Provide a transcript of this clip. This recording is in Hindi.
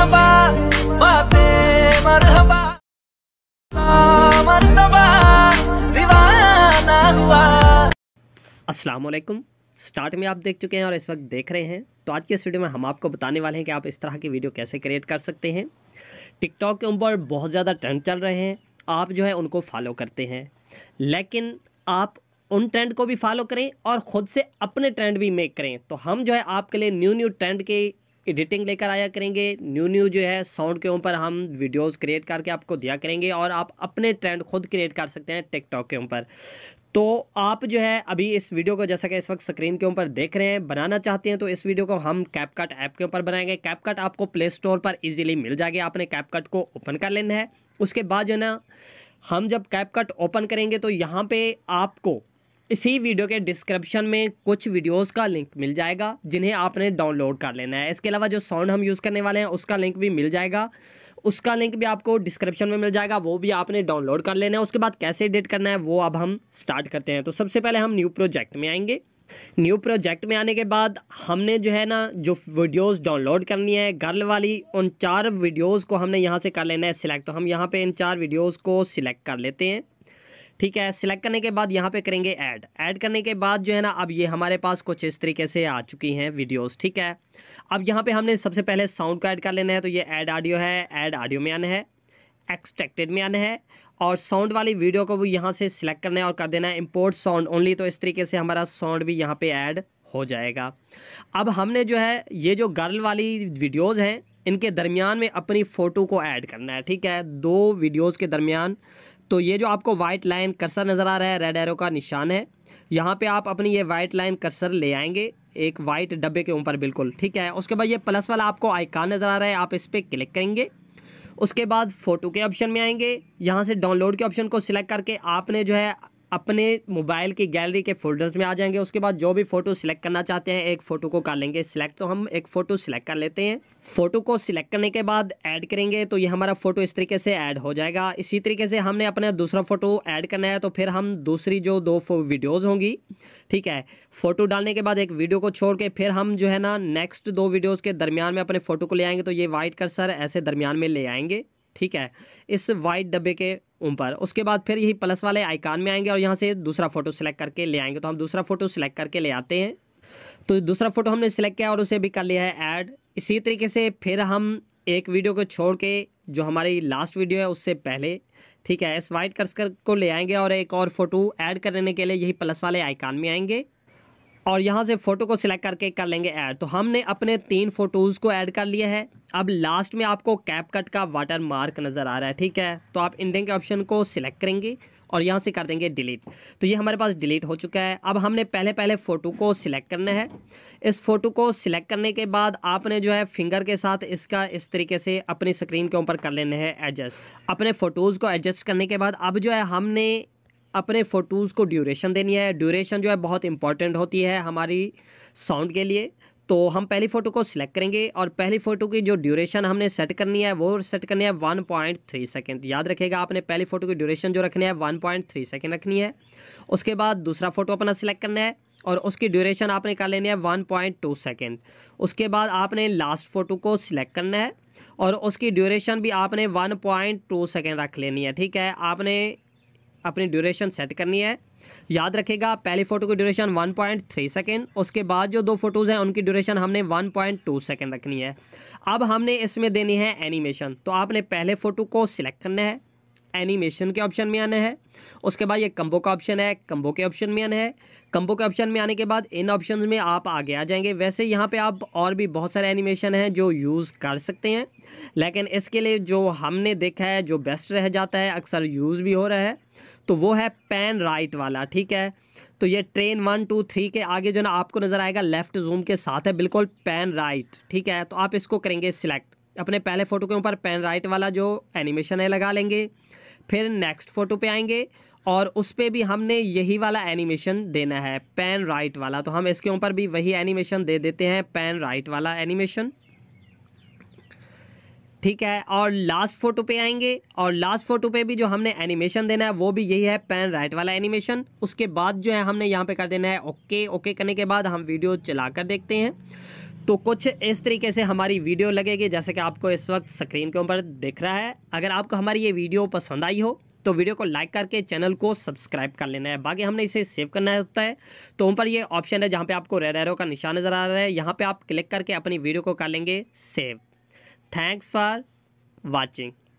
मरहबा बाते मरहबा मरतबा दीवाना हुआ अस्सलाम वालेकुम स्टार्ट में आप देख चुके हैं और इस वक्त देख रहे हैं तो आज के इस वीडियो में हम आपको बताने वाले हैं कि आप इस तरह की वीडियो कैसे क्रिएट कर सकते हैं टिकटॉक के ऊपर बहुत ज़्यादा ट्रेंड चल रहे हैं आप जो है उनको फॉलो करते हैं लेकिन आप उन ट्रेंड को भी फॉलो करें और ख़ुद से अपने ट्रेंड भी मेक करें तो हम जो है आपके लिए न्यू न्यू ट्रेंड के एडिटिंग लेकर आया करेंगे न्यू न्यू जो है साउंड के ऊपर हम वीडियोस क्रिएट करके आपको दिया करेंगे और आप अपने ट्रेंड खुद क्रिएट कर सकते हैं टिकटॉक के ऊपर तो आप जो है अभी इस वीडियो को जैसा कि इस वक्त स्क्रीन के ऊपर देख रहे हैं बनाना चाहते हैं तो इस वीडियो को हम कैपकट ऐप के ऊपर बनाएंगे कैपकट आपको प्ले स्टोर पर ईजिली मिल जाएगी आपने कैपकट को ओपन कर लेना है उसके बाद जो है ना हम जब कैपकट ओपन करेंगे तो यहाँ पे आपको इसी वीडियो के डिस्क्रिप्शन में कुछ वीडियोस का लिंक मिल जाएगा जिन्हें आपने डाउनलोड कर लेना है इसके अलावा जो साउंड हम यूज़ करने वाले हैं उसका लिंक भी मिल जाएगा उसका लिंक भी आपको डिस्क्रिप्शन में मिल जाएगा वो भी आपने डाउनलोड कर लेना है उसके बाद कैसे एडिट करना है वो अब हम स्टार्ट करते हैं तो सबसे पहले हम न्यू प्रोजेक्ट में आएंगे न्यू प्रोजेक्ट में आने के बाद हमने जो है ना जो वीडियोस डाउनलोड करनी है गर्ल वाली उन चार वीडियोस को हमने यहाँ से कर लेना है सिलेक्ट तो हम यहाँ पे इन चार वीडियोस को सिलेक्ट कर लेते हैं ठीक है सिलेक्ट करने के बाद यहाँ पे करेंगे ऐड ऐड करने के बाद जो है ना अब ये हमारे पास कुछ इस तरीके से आ चुकी हैं वीडियोस ठीक है अब यहाँ पे हमने सबसे पहले साउंड को ऐड कर लेना है तो ये ऐड ऑडियो है ऐड ऑडियो में आना है एक्सट्रैक्टेड में आना है और साउंड वाली वीडियो को भी यहाँ से सिलेक्ट करना है और कर देना है इम्पोर्ट साउंड ओनली तो इस तरीके से हमारा साउंड भी यहाँ पर ऐड हो जाएगा अब हमने जो है ये जो गर्ल वाली वीडियोज़ हैं इनके दरमियान में अपनी फ़ोटो को ऐड करना है ठीक है दो वीडियोस के दरमियान तो ये जो आपको वाइट लाइन कर्सर नज़र आ रहा है रेड एरो का निशान है यहाँ पे आप अपनी ये वाइट लाइन कर्सर ले आएंगे एक वाइट डब्बे के ऊपर बिल्कुल ठीक है उसके बाद ये प्लस वाला आपको आइकान नज़र आ रहा है आप इस पर क्लिक करेंगे उसके बाद फ़ोटो के ऑप्शन में आएंगे यहाँ से डाउनलोड के ऑप्शन को सिलेक्ट करके आपने जो है अपने मोबाइल की गैलरी के फोल्डर्स में आ जाएंगे उसके बाद जो भी फ़ोटो सिलेक्ट करना चाहते हैं एक फ़ोटो को कर लेंगे सिलेक्ट तो हम एक फ़ोटो सिलेक्ट कर लेते हैं फ़ोटो को सिलेक्ट करने के बाद ऐड करेंगे तो ये हमारा फ़ोटो इस तरीके से ऐड हो जाएगा इसी तरीके से हमने अपना दूसरा फ़ोटो ऐड करना है तो फिर हम दूसरी जो दो वीडियोज़ होंगी ठीक है फ़ोटो डालने के बाद एक वीडियो को छोड़ के फिर हम जो है ना नेक्स्ट दो वीडियोज़ के दरमियान में अपने फ़ोटो को ले आएंगे तो ये वाइट कर ऐसे दरमियान में ले आएंगे ठीक है इस वाइट डब्बे के ऊपर उसके बाद फिर यही प्लस वाले आइकान में आएंगे और यहाँ से दूसरा फोटो सिलेक्ट करके ले आएंगे तो हम दूसरा फोटो सिलेक्ट करके ले आते हैं तो दूसरा फोटो हमने सेलेक्ट किया और उसे भी कर लिया है ऐड इसी तरीके से फिर हम एक वीडियो को छोड़ के जो हमारी लास्ट वीडियो है उससे पहले ठीक है इस वाइट कर्सकर को ले आएंगे और एक और फ़ोटो ऐड करने के लिए यही प्लस वाले आइकान में आएंगे और यहाँ से फ़ोटो को सिलेक्ट करके कर लेंगे ऐड तो हमने अपने तीन फ़ोटोज़ को ऐड कर लिया है अब लास्ट में आपको कैप कट का वाटर मार्क नज़र आ रहा है ठीक है तो आप इंडिंग के ऑप्शन को सिलेक्ट करेंगे और यहाँ से कर देंगे डिलीट तो ये हमारे पास डिलीट हो चुका है अब हमने पहले पहले फ़ोटो को सिलेक्ट करना है इस फोटो को सिलेक्ट करने के बाद आपने जो है फिंगर के साथ इसका इस तरीके से अपनी स्क्रीन के ऊपर कर लेना है एडजस्ट अपने फ़ोटोज़ को एडजस्ट करने के बाद अब जो है हमने अपने फ़ोटोज़ को ड्यूरेशन देनी है ड्यूरेशन जो है बहुत इंपॉर्टेंट होती है हमारी साउंड के लिए तो हम पहली फ़ोटो को सिलेक्ट करेंगे और पहली फ़ोटो की जो ड्यूरेशन हमने सेट करनी है वो सेट करनी है वन पॉइंट थ्री सेकेंड याद रखेगा आपने पहली फ़ोटो की ड्यूरेशन जो रखनी है वन पॉइंट थ्री सेकेंड रखनी है उसके बाद दूसरा फ़ोटो अपना सिलेक्ट करना है और उसकी ड्यूरेशन आपने कर लेनी है वन पॉइंट टू सेकेंड उसके बाद आपने लास्ट फ़ोटो को सिलेक्ट करना है और उसकी ड्यूरेशन भी आपने वन पॉइंट टू सेकेंड रख लेनी है ठीक है आपने अपनी ड्यूरेशन सेट करनी है याद रखेगा पहली फोटो की ड्यूरेशन 1.3 पॉइंट सेकेंड उसके बाद जो दो फोटोज़ हैं उनकी ड्यूरेशन हमने 1.2 पॉइंट सेकेंड रखनी है अब हमने इसमें देनी है एनिमेशन तो आपने पहले फ़ोटो को सिलेक्ट करना है एनिमेशन के ऑप्शन में आना है उसके बाद ये कंबो का ऑप्शन है कम्बो के ऑप्शन में आना है कम्बो के ऑप्शन में आने के बाद इन ऑप्शन में आप आगे आ जाएंगे वैसे यहाँ पे आप और भी बहुत सारे एनिमेशन हैं जो यूज़ कर सकते हैं लेकिन इसके लिए जो हमने देखा है जो बेस्ट रह जाता है अक्सर यूज़ भी हो रहा है तो वो है पेन राइट वाला ठीक है तो ये ट्रेन वन टू थ्री के आगे जो ना आपको नज़र आएगा लेफ्ट जूम के साथ है बिल्कुल पेन राइट ठीक है तो आप इसको करेंगे सिलेक्ट अपने पहले फ़ोटो के ऊपर पेन राइट वाला जो एनिमेशन है लगा लेंगे फिर नेक्स्ट फोटो पे आएंगे और उस पर भी हमने यही वाला एनिमेशन देना है पेन राइट वाला तो हम इसके ऊपर भी वही एनिमेशन दे देते हैं पेन राइट वाला एनिमेशन ठीक है और लास्ट फोटो पे आएंगे और लास्ट फोटो पे भी जो हमने एनिमेशन देना है वो भी यही है पैन राइट वाला एनिमेशन उसके बाद जो है हमने यहाँ पे कर देना है ओके ओके करने के बाद हम वीडियो चला कर देखते हैं तो कुछ इस तरीके से हमारी वीडियो लगेगी जैसे कि आपको इस वक्त स्क्रीन के ऊपर दिख रहा है अगर आपको हमारी ये वीडियो पसंद आई हो तो वीडियो को लाइक करके चैनल को सब्सक्राइब कर लेना है बाकी हमने इसे सेव करना होता है तो ऊपर ये ऑप्शन है जहाँ पे आपको रेड एरो का निशान नज़र आ रहा है यहाँ पे आप क्लिक करके अपनी वीडियो को कर लेंगे सेव थैंक्स फॉर वॉचिंग